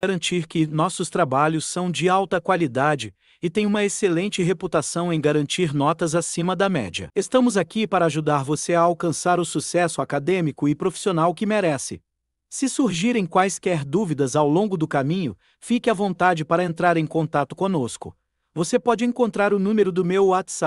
garantir que nossos trabalhos são de alta qualidade e tem uma excelente reputação em garantir notas acima da média. Estamos aqui para ajudar você a alcançar o sucesso acadêmico e profissional que merece. Se surgirem quaisquer dúvidas ao longo do caminho, fique à vontade para entrar em contato conosco. Você pode encontrar o número do meu WhatsApp